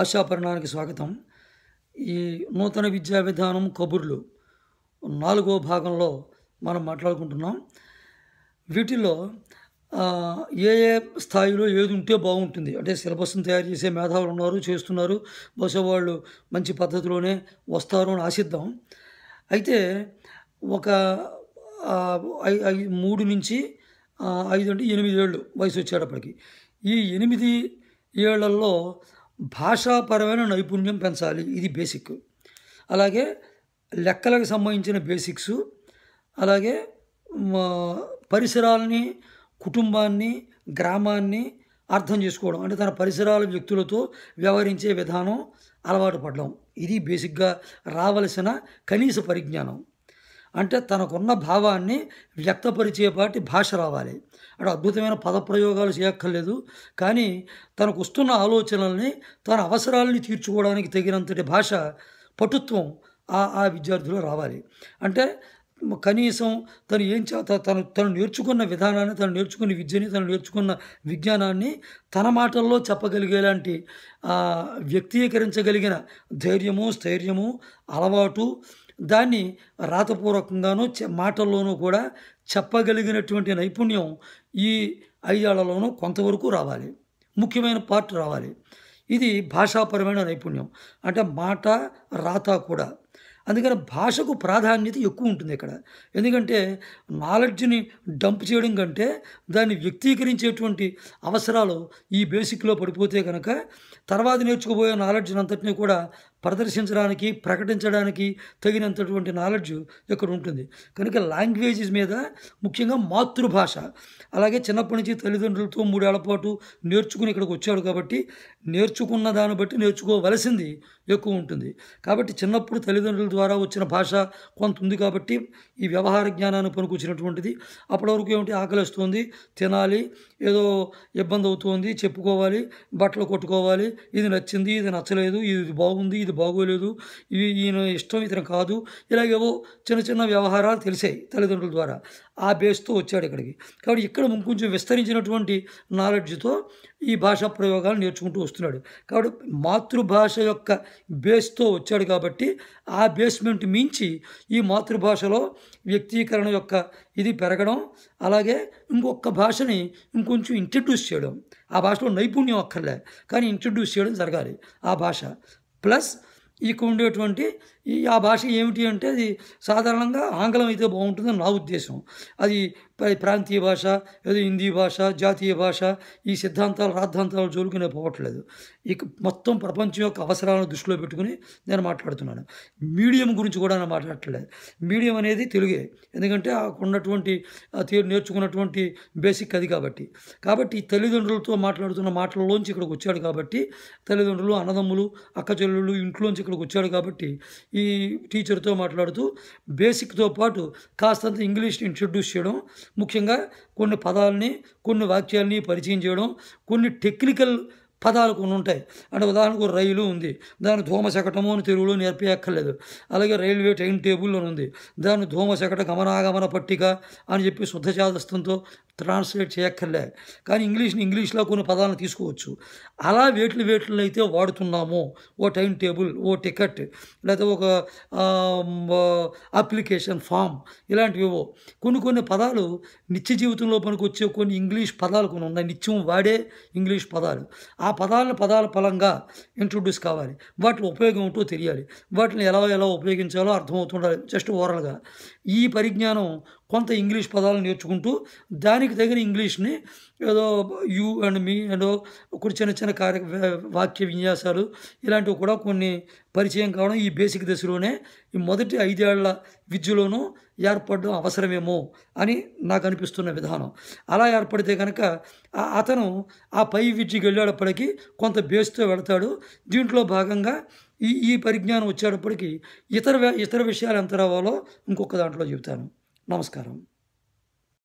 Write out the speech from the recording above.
ఆశాపరణానికి స్వాగతం ఈ నూతన విద్యా విధానం కబుర్లు నాలుగో భాగంలో మనం మాట్లాడుకుంటున్నాం వీటిలో ఏ ఏ స్థాయిలో ఏది ఉంటే బాగుంటుంది అంటే సిలబస్ని తయారు చేసే మేధావులు ఉన్నారు చేస్తున్నారు బహుశా వాళ్ళు మంచి పద్ధతిలోనే వస్తారు అని ఆశిద్దాం అయితే ఒక మూడు నుంచి ఐదు అంటే ఎనిమిది ఏళ్ళు వయసు వచ్చేటప్పటికి ఈ ఎనిమిది ఏళ్లలో భాషాపరమైన నైపుణ్యం పెంచాలి ఇది బేసిక్ అలాగే లెక్కలకు సంబంధించిన బేసిక్స్ అలాగే పరిసరాలని కుటుంబాన్ని గ్రామాన్ని అర్థం చేసుకోవడం అంటే తన పరిసరాల వ్యక్తులతో వ్యవహరించే విధానం అలవాటు పడడం ఇది బేసిక్గా రావలసిన కనీస పరిజ్ఞానం అంటే తనకున్న భావాన్ని వ్యక్తపరిచేపాటి భాష రావాలి అంటే అద్భుతమైన పదప్రయోగాలు చేయక్కర్లేదు కానీ తనకు వస్తున్న ఆలోచనల్ని తన అవసరాలని తీర్చుకోవడానికి తగినంతటి భాష పటుత్వం ఆ ఆ విద్యార్థులు రావాలి అంటే కనీసం తను ఏం తను తను నేర్చుకున్న విధానాన్ని తను నేర్చుకున్న విద్యని తను నేర్చుకున్న విజ్ఞానాన్ని తన మాటల్లో చెప్పగలిగేలాంటి వ్యక్తీకరించగలిగిన ధైర్యము స్థైర్యము అలవాటు దాన్ని రాతపూర్వకంగానూ మాటల్లోనూ కూడా చెప్పగలిగినటువంటి నైపుణ్యం ఈ ఐదేళ్లలోనూ కొంతవరకు రావాలి ముఖ్యమైన పార్ట్ రావాలి ఇది భాషాపరమైన నైపుణ్యం అంటే మాట రాత కూడా అందుకని భాషకు ప్రాధాన్యత ఎక్కువ ఉంటుంది ఇక్కడ ఎందుకంటే నాలెడ్జ్ని డంప్ చేయడం కంటే దాన్ని వ్యక్తీకరించేటువంటి అవసరాలు ఈ బేసిక్లో పడిపోతే కనుక తర్వాత నేర్చుకోబోయే నాలెడ్జ్ని అంతటినీ కూడా ప్రదర్శించడానికి ప్రకటించడానికి తగినంతటువంటి నాలెడ్జ్ ఇక్కడ ఉంటుంది కనుక లాంగ్వేజెస్ మీద ముఖ్యంగా మాతృభాష అలాగే చిన్నప్పటి నుంచి తల్లిదండ్రులతో మూడేళ్ల పాటు నేర్చుకుని ఇక్కడికి వచ్చాడు కాబట్టి నేర్చుకున్న దాన్ని బట్టి నేర్చుకోవలసింది ఎక్కువ ఉంటుంది కాబట్టి చిన్నప్పుడు తల్లిదండ్రులు ద్వారా వచ్చిన భాష కొంత ఉంది కాబట్టి ఈ వ్యవహార జ్ఞానాన్ని పనికొచ్చినటువంటిది అప్పటివరకు ఏమిటి ఆకలిస్తుంది తినాలి ఏదో ఇబ్బంది అవుతుంది చెప్పుకోవాలి బట్టలు కొట్టుకోవాలి ఇది నచ్చింది ఇది నచ్చలేదు ఇది బాగుంది ఇది బాగోలేదు ఇది ఈయన ఇష్టం ఇతను కాదు ఇలాగేవో చిన్న చిన్న వ్యవహారాలు తెలిసాయి తల్లిదండ్రుల ద్వారా ఆ బేస్తో వచ్చాడు ఇక్కడికి కాబట్టి ఇక్కడ కొంచెం విస్తరించినటువంటి నాలెడ్జ్తో ఈ భాషా ప్రయోగాలు నేర్చుకుంటూ వస్తున్నాడు కాబట్టి మాతృభాష యొక్క బేస్తో వచ్చాడు కాబట్టి ఆ బేస్ ప్లేస్మెంట్ మించి ఈ మాతృభాషలో వ్యక్తీకరణ యొక్క ఇది పెరగడం అలాగే ఇంకొక భాషని ఇంకొంచెం ఇంట్రడ్యూస్ చేయడం ఆ భాషలో నైపుణ్యం అక్కర్లే కానీ ఇంట్రడ్యూస్ చేయడం జరగాలి ఆ భాష ప్లస్ ఇక ఉండేటువంటి ఈ ఆ భాష ఏమిటి అంటే అది సాధారణంగా ఆంగ్లం అయితే బాగుంటుందని నా ఉద్దేశం అది ప్రాంతీయ భాష ఏదో హిందీ భాష జాతీయ భాష ఈ సిద్ధాంతాలు రాద్ధాంతాలు జోలుకునే పోవట్లేదు ఇక మొత్తం ప్రపంచం యొక్క అవసరాలను దృష్టిలో పెట్టుకుని నేను మాట్లాడుతున్నాను మీడియం గురించి కూడా నేను మాట్లాడట్లేదు మీడియం అనేది తెలుగే ఎందుకంటే ఉన్నటువంటి నేర్చుకున్నటువంటి బేసిక్ అది కాబట్టి కాబట్టి తల్లిదండ్రులతో మాట్లాడుతున్న మాటలలోంచి ఇక్కడికి వచ్చాడు కాబట్టి తల్లిదండ్రులు అన్నదమ్ములు అక్క ఇంట్లోంచి ఇక్కడికి వచ్చాడు కాబట్టి ఈ టీచర్తో మాట్లాడుతూ బేసిక్తో పాటు కాస్తంత ఇంగ్లీష్ని ఇంట్రడ్యూస్ చేయడం ముఖ్యంగా కొన్ని పదాలని కొన్ని వాక్యాలని పరిచయం చేయడం కొన్ని టెక్నికల్ పదాలు కొన్ని ఉంటాయి అంటే ఉదాహరణకు రైలు ఉంది దాని ధూమశకటము అని తెలుగులో నేర్పేయక్కర్లేదు అలాగే రైల్వే టైం టేబుల్ అని ఉంది దాని ధూమశకట గమనాగమన పట్టిక అని చెప్పి శుద్ధ జాదస్తంతో ట్రాన్స్లేట్ చేయక్కర్లే కానీ ఇంగ్లీష్ని ఇంగ్లీష్లో కొన్ని పదాలను తీసుకోవచ్చు అలా వేట్లు వేట్లు అయితే వాడుతున్నాము ఓ టైం టేబుల్ ఓ టికెట్ లేకపోతే ఒక అప్లికేషన్ ఫామ్ ఇలాంటివి కొన్ని కొన్ని పదాలు నిత్య జీవితంలో పనికొచ్చే కొన్ని ఇంగ్లీష్ పదాలు కొన్ని ఉన్నాయి నిత్యం వాడే ఇంగ్లీష్ పదాలు ఆ పదాలను పదాల పలంగా ఇంట్రొడ్యూస్ కావాలి వాటిని ఉపయోగం ఉంటూ తెలియాలి వాటిని ఎలా ఎలా ఉపయోగించాలో అర్థమవుతుండాలి జస్ట్ ఓవరాల్గా ఈ పరిజ్ఞానం కొంత ఇంగ్లీష్ పదాలు నేర్చుకుంటూ దానికి తగిన ఇంగ్లీష్ని ఏదో యూ అండ్ మీ అండ్ కొన్ని చిన్న చిన్న కార్య వాక్య విన్యాసాలు ఇలాంటివి కూడా కొన్ని పరిచయం కావడం ఈ బేసిక్ దశలోనే ఈ మొదటి ఐదేళ్ల విద్యలోనూ ఏర్పడడం అవసరమేమో అని నాకు అనిపిస్తున్న విధానం అలా ఏర్పడితే కనుక అతను ఆ పై విద్యకి వెళ్ళేటప్పటికీ కొంత బేస్తో వెళతాడు దీంట్లో భాగంగా ఈ ఈ పరిజ్ఞానం వచ్చేటప్పటికి ఇతర ఇతర విషయాలు ఎంత రావాలో ఇంకొక దాంట్లో చెబుతాను నమస్కారం